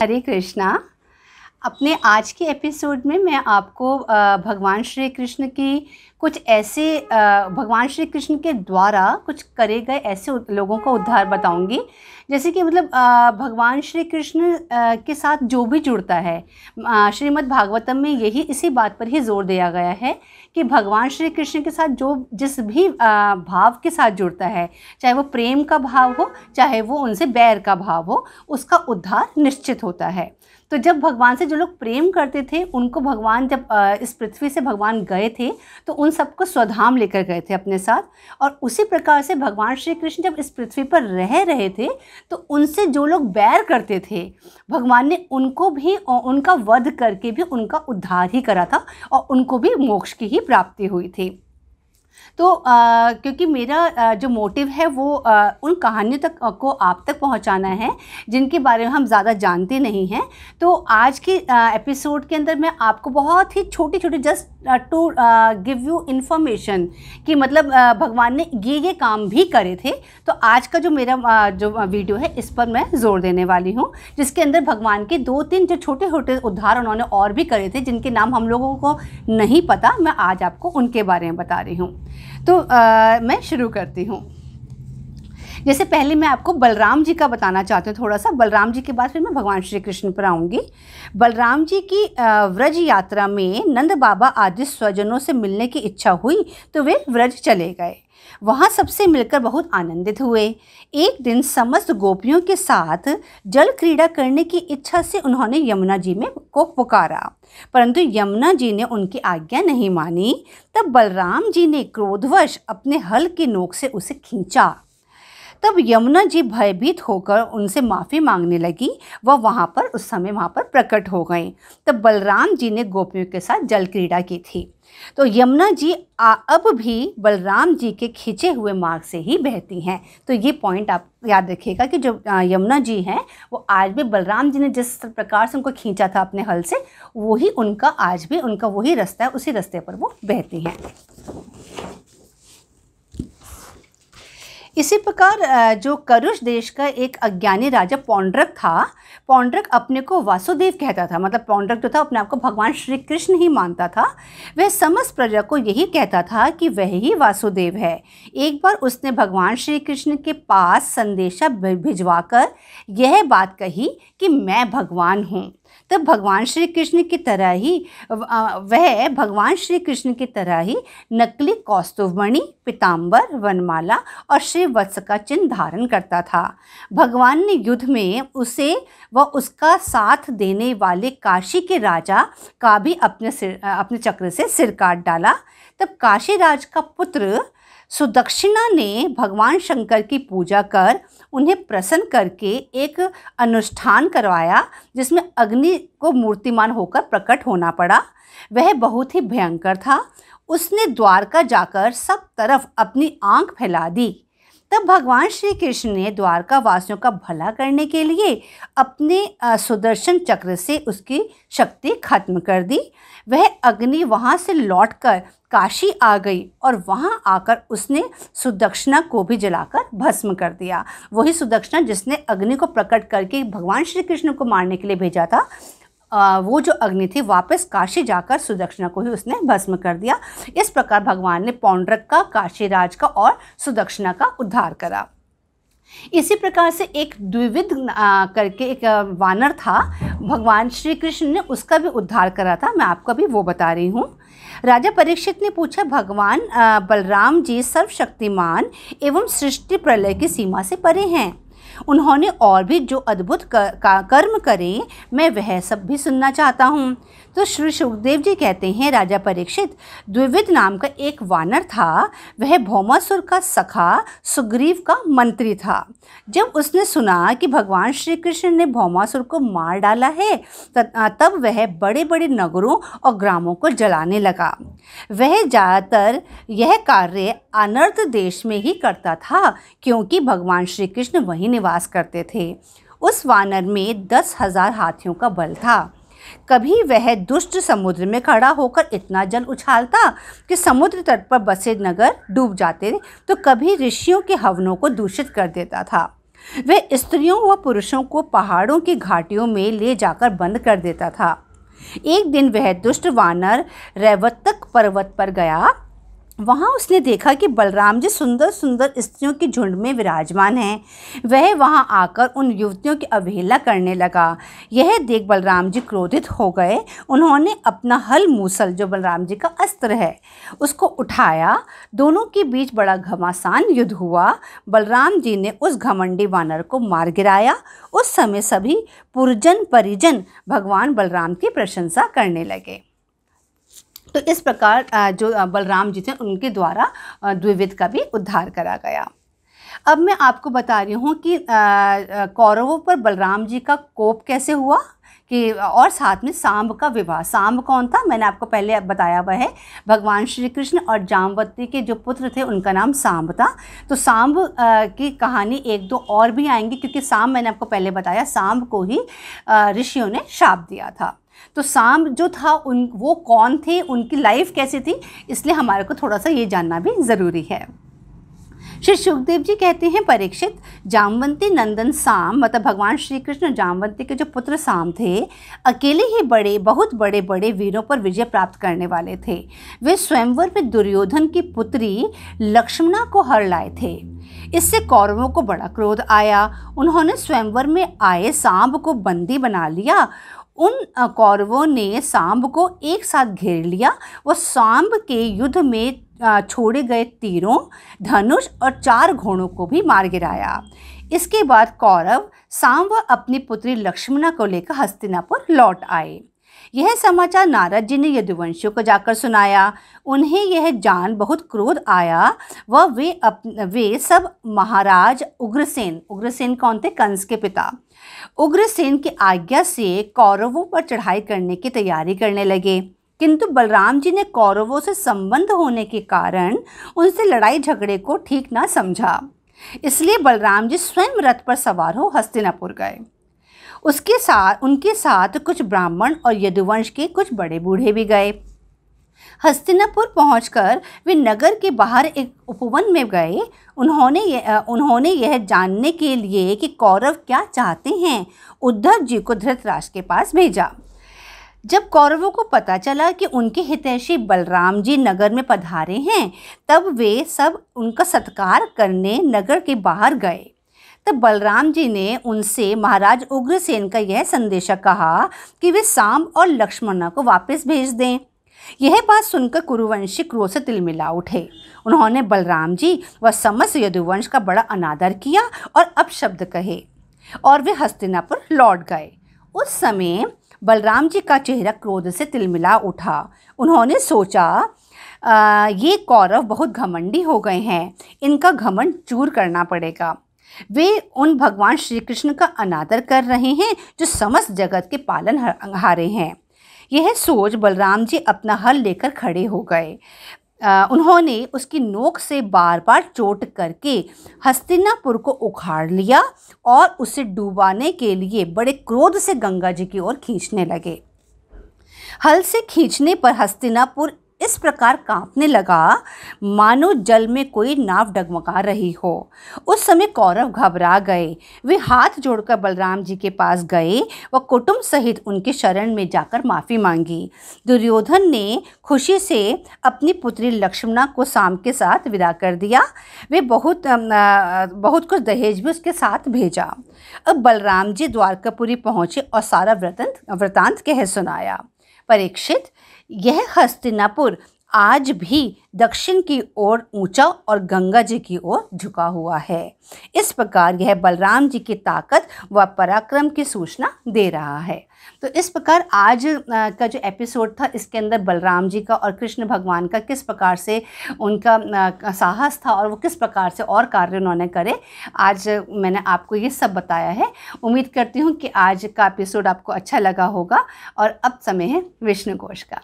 हरे कृष्णा अपने आज के एपिसोड में मैं आपको भगवान श्री कृष्ण की कुछ ऐसे भगवान श्री कृष्ण के द्वारा कुछ करे गए ऐसे लोगों का उद्धार बताऊंगी जैसे कि मतलब भगवान श्री कृष्ण के साथ जो भी जुड़ता है श्रीमद् भागवतम में यही इसी बात पर ही जोर दिया गया है कि भगवान श्री कृष्ण के साथ जो जिस भी भाव के साथ जुड़ता है चाहे वो प्रेम का भाव हो चाहे वो उनसे बैर का भाव हो उसका उद्धार निश्चित होता है तो जब भगवान से जो लोग प्रेम करते थे उनको भगवान जब इस पृथ्वी से भगवान गए थे तो उन सबको स्वधाम लेकर गए थे अपने साथ और उसी प्रकार से भगवान श्री कृष्ण जब इस पृथ्वी पर रह रहे थे तो उनसे जो लोग बैर करते थे भगवान ने उनको भी उनका वध करके भी उनका उद्धार ही करा था और उनको भी मोक्ष की ही प्राप्ति हुई थी तो आ, क्योंकि मेरा आ, जो मोटिव है वो आ, उन कहानियों तक आ, को आप तक पहुंचाना है जिनके बारे में हम ज़्यादा जानते नहीं हैं तो आज के एपिसोड के अंदर मैं आपको बहुत ही छोटी छोटी just to give you information कि मतलब आ, भगवान ने ये ये काम भी करे थे तो आज का जो मेरा आ, जो वीडियो है इस पर मैं ज़ोर देने वाली हूँ जिसके अंदर भगवान के दो तीन जो छोटे छोटे उद्धार उन्होंने और भी करे थे जिनके नाम हम लोगों को नहीं पता मैं आज आपको उनके बारे में बता रही हूँ तो आ, मैं शुरू करती हूँ जैसे पहले मैं आपको बलराम जी का बताना चाहती हूँ थोड़ा सा बलराम जी के बाद फिर मैं भगवान श्री कृष्ण पर आऊँगी बलराम जी की व्रज यात्रा में नंद बाबा आदि स्वजनों से मिलने की इच्छा हुई तो वे व्रज चले गए वहाँ सबसे मिलकर बहुत आनंदित हुए एक दिन समस्त गोपियों के साथ जल क्रीड़ा करने की इच्छा से उन्होंने यमुना जी में को पुकारा परंतु यमुना जी ने उनकी आज्ञा नहीं मानी तब बलराम जी ने क्रोधवश अपने हल के नोक से उसे खींचा तब यमुना जी भयभीत होकर उनसे माफ़ी मांगने लगी वह वहाँ पर उस समय वहाँ पर प्रकट हो गए तब बलराम जी ने गोपियों के साथ जल क्रीड़ा की थी तो यमुना जी आ, अब भी बलराम जी के खींचे हुए मार्ग से ही बहती हैं तो ये पॉइंट आप याद रखिएगा कि जो यमुना जी हैं वो आज भी बलराम जी ने जिस प्रकार से उनको खींचा था अपने हल से वही उनका आज भी उनका वही रास्ता है उसी रास्ते पर वो बहती हैं इसी प्रकार जो करुष देश का एक अज्ञानी राजा पौंड्रक था पौंड्रक अपने को वासुदेव कहता था मतलब पौंड्रक जो था अपने आप को भगवान श्री कृष्ण ही मानता था वह समस्त प्रजा को यही कहता था कि वह ही वासुदेव है एक बार उसने भगवान श्री कृष्ण के पास संदेशा भिजवा कर यह बात कही कि मैं भगवान हूँ तब भगवान श्री कृष्ण की तरह ही वह भगवान श्री कृष्ण की तरह ही नकली कौस्तुभमणि पिताम्बर वनमाला और श्री वत्स का चिन्ह धारण करता था भगवान ने युद्ध में उसे व उसका साथ देने वाले काशी के राजा का भी अपने सिर अपने चक्र से सिर काट डाला तब काशी राज का पुत्र सुदक्षिणा ने भगवान शंकर की पूजा कर उन्हें प्रसन्न करके एक अनुष्ठान करवाया जिसमें अग्नि को मूर्तिमान होकर प्रकट होना पड़ा वह बहुत ही भयंकर था उसने द्वारका जाकर सब तरफ अपनी आंख फैला दी तब भगवान श्री कृष्ण ने द्वारका वासियों का भला करने के लिए अपने सुदर्शन चक्र से उसकी शक्ति खत्म कर दी वह अग्नि वहाँ से लौटकर काशी आ गई और वहाँ आकर उसने सुदक्षिणा को भी जलाकर भस्म कर दिया वही सुदक्षिणा जिसने अग्नि को प्रकट करके भगवान श्री कृष्ण को मारने के लिए भेजा था वो जो अग्नि थी वापस काशी जाकर सुदक्षिणा को ही उसने भस्म कर दिया इस प्रकार भगवान ने पौंड्रक का काशीराज का और सुदक्षिणा का उद्धार करा इसी प्रकार से एक द्विविध करके एक वानर था भगवान श्री कृष्ण ने उसका भी उद्धार करा था मैं आपको अभी वो बता रही हूँ राजा परीक्षित ने पूछा भगवान बलराम जी सर्वशक्तिमान एवं सृष्टि प्रलय की सीमा से परे हैं उन्होंने और भी जो अद्भुत कर्म करें मैं वह सब भी सुनना चाहता हूँ तो श्री सुखदेव जी कहते हैं राजा परीक्षित द्विविध नाम का एक वानर था वह भौमासुर का सखा सुग्रीव का मंत्री था जब उसने सुना कि भगवान श्री कृष्ण ने भौमासुर को मार डाला है तब वह बड़े बड़े नगरों और ग्रामों को जलाने लगा वह ज़्यादातर यह कार्य अनर्थ देश में ही करता था क्योंकि भगवान श्री कृष्ण वहीं निवास करते थे उस वानर में दस हज़ार हाथियों का बल था कभी वह दुष्ट समुद्र में खड़ा होकर इतना जल उछालता कि समुद्र तट पर बसे नगर डूब जाते तो कभी ऋषियों के हवनों को दूषित कर देता था वह स्त्रियों व पुरुषों को पहाड़ों की घाटियों में ले जाकर बंद कर देता था एक दिन वह दुष्ट वानर रैवतक पर्वत पर गया वहाँ उसने देखा कि बलराम जी सुंदर सुंदर स्त्रियों के झुंड में विराजमान हैं वह वहाँ आकर उन युवतियों की अवहेला करने लगा यह देख बलराम जी क्रोधित हो गए उन्होंने अपना हल मूसल जो बलराम जी का अस्त्र है उसको उठाया दोनों के बीच बड़ा घमासान युद्ध हुआ बलराम जी ने उस घमंडी वानर को मार गिराया उस समय सभी पुरजन परिजन भगवान बलराम की प्रशंसा करने लगे तो इस प्रकार जो बलराम जी थे उनके द्वारा द्विविध का भी उद्धार करा गया अब मैं आपको बता रही हूँ कि कौरवों पर बलराम जी का कोप कैसे हुआ कि और साथ में सांब का विवाह सांब कौन था मैंने आपको पहले बताया हुआ है भगवान श्री कृष्ण और जामवती के जो पुत्र थे उनका नाम सांब था तो सांब की कहानी एक दो और भी आएंगी क्योंकि सांब मैंने आपको पहले बताया सांब को ही ऋषियों ने शाप दिया था तो सांब जो था उन वो कौन थे उनकी लाइफ कैसी थी इसलिए हमारे को थोड़ा सा ये जानना भी ज़रूरी है श्री सुखदेव जी कहते हैं परीक्षित जामवंती नंदन साम मतलब भगवान श्री कृष्ण जामवंती के जो पुत्र साम थे अकेले ही बड़े बहुत बड़े बड़े वीरों पर विजय प्राप्त करने वाले थे वे स्वयंवर में दुर्योधन की पुत्री लक्ष्मणा को हर लाए थे इससे कौरवों को बड़ा क्रोध आया उन्होंने स्वयंवर में आए सांब को बंदी बना लिया उन कौरवों ने सांब को एक साथ घेर लिया वो सांब के युद्ध में छोड़े गए तीरों धनुष और चार घोड़ों को भी मार गिराया इसके बाद कौरव व अपनी पुत्री लक्ष्मणा को लेकर हस्तिनापुर लौट आए यह समाचार नारद जी ने यदुवंशियों को जाकर सुनाया उन्हें यह जान बहुत क्रोध आया व वे अप वे सब महाराज उग्रसेन उग्रसेन कौन थे कंस के पिता उग्रसेन की आज्ञा से कौरवों पर चढ़ाई करने की तैयारी करने लगे किंतु बलराम जी ने कौरवों से संबंध होने के कारण उनसे लड़ाई झगड़े को ठीक ना समझा इसलिए बलराम जी स्वयं रथ पर सवार हो हस्तिनापुर गए उसके साथ उनके साथ कुछ ब्राह्मण और यदुवंश के कुछ बड़े बूढ़े भी गए हस्तिनापुर पहुंचकर वे नगर के बाहर एक उपवन में गए उन्होंने यह उन्होंने यह जानने के लिए कि कौरव क्या चाहते हैं उद्धव जी को धृतराज के पास भेजा जब कौरवों को पता चला कि उनके हितैषी बलराम जी नगर में पधारे हैं तब वे सब उनका सत्कार करने नगर के बाहर गए तब बलराम जी ने उनसे महाराज उग्रसेन का यह संदेशा कहा कि वे सांब और लक्ष्मणा को वापस भेज दें यह बात सुनकर कुरुवंशी क्रोध से तिलमिला उठे उन्होंने बलराम जी व समस्त यदुवंश का बड़ा अनादर किया और अपशब्द कहे और वे हस्तिनापुर लौट गए उस समय बलराम जी का चेहरा क्रोध से तिलमिला उठा उन्होंने सोचा आ, ये कौरव बहुत घमंडी हो गए हैं इनका घमंड चूर करना पड़ेगा वे उन भगवान श्री कृष्ण का अनादर कर रहे हैं जो समस्त जगत के पालन हारे हैं यह सोच बलराम जी अपना हल लेकर खड़े हो गए उन्होंने उसकी नोक से बार बार चोट करके हस्तिनापुर को उखाड़ लिया और उसे डुबाने के लिए बड़े क्रोध से गंगा जी की ओर खींचने लगे हल से खींचने पर हस्तिनापुर इस प्रकार कांपने लगा मानो जल में कोई नाव डगमगा रही हो उस समय कौरव घबरा गए वे हाथ जोड़कर बलराम जी के पास गए व कुटुंब सहित उनके शरण में जाकर माफ़ी मांगी दुर्योधन ने खुशी से अपनी पुत्री लक्ष्मणा को शाम के साथ विदा कर दिया वे बहुत बहुत कुछ दहेज भी उसके साथ भेजा अब बलराम जी द्वारकापुरी पहुँचे और सारा व्रतंत वृतांत कह सुनाया परीक्षित यह हस्तिनापुर आज भी दक्षिण की ओर ऊंचा और गंगा जी की ओर झुका हुआ है इस प्रकार यह बलराम जी की ताकत व पराक्रम की सूचना दे रहा है तो इस प्रकार आज का जो एपिसोड था इसके अंदर बलराम जी का और कृष्ण भगवान का किस प्रकार से उनका साहस था और वो किस प्रकार से और कार्य उन्होंने करे आज मैंने आपको ये सब बताया है उम्मीद करती हूँ कि आज का एपिसोड आपको अच्छा लगा होगा और अब समय है विष्णु का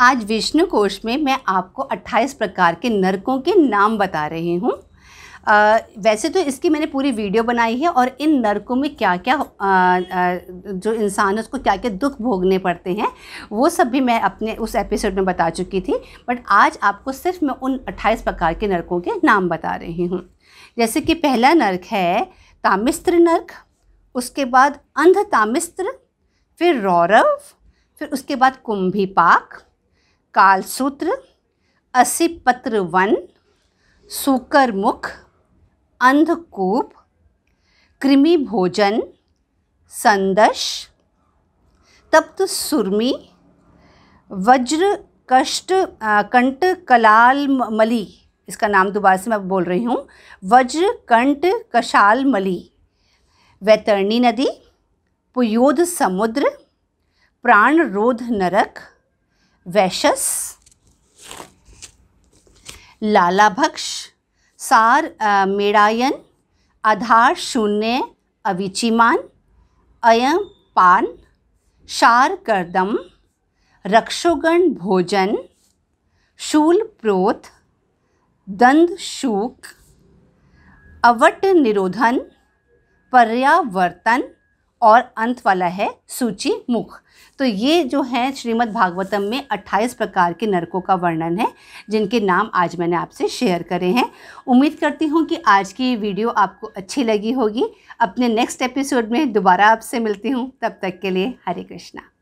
आज विष्णु कोष में मैं आपको 28 प्रकार के नरकों के नाम बता रही हूँ वैसे तो इसकी मैंने पूरी वीडियो बनाई है और इन नरकों में क्या क्या आ, आ, जो इंसान है उसको क्या क्या दुख भोगने पड़ते हैं वो सब भी मैं अपने उस एपिसोड में बता चुकी थी बट आज आपको सिर्फ मैं उन 28 प्रकार के नरकों के नाम बता रही हूँ जैसे कि पहला नर्क है तामिस्त्र नर्क उसके बाद अंध तामिस्त्र फिर रौरव फिर उसके बाद कुंभी पाक कालसूत्र असिपत्र वन मुख अंधकूप कृमि भोजन संदश तप्त सुरमी वज्र कष्ट कंट कलाल मली इसका नाम दोबारा से मैं बोल रही हूँ वज्र कंट कशाल मली वैतरणी नदी पुयोध समुद्र प्राण रोध नरक वैशस लालाभक्ष सार मेड़ायन आधार शून्य अविचिमान अयम पान शार करदम रक्षोगण भोजन शूल प्रोत दंद शूक अवट निरोधन पर्यावर्तन और अंत वाला है सूची मुख तो ये जो है श्रीमद् भागवतम में 28 प्रकार के नरकों का वर्णन है जिनके नाम आज मैंने आपसे शेयर करे हैं उम्मीद करती हूँ कि आज की वीडियो आपको अच्छी लगी होगी अपने नेक्स्ट एपिसोड में दोबारा आपसे मिलती हूँ तब तक के लिए हरे कृष्णा